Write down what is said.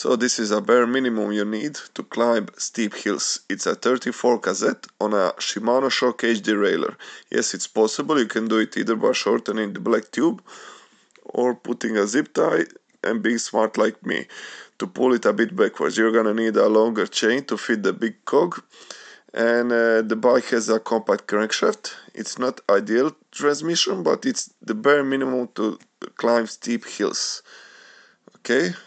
So this is a bare minimum you need to climb steep hills. It's a 34 cassette on a Shimano shock cage derailleur. Yes, it's possible, you can do it either by shortening the black tube or putting a zip tie and being smart like me. To pull it a bit backwards, you're gonna need a longer chain to fit the big cog and uh, the bike has a compact crankshaft. It's not ideal transmission, but it's the bare minimum to climb steep hills. Okay.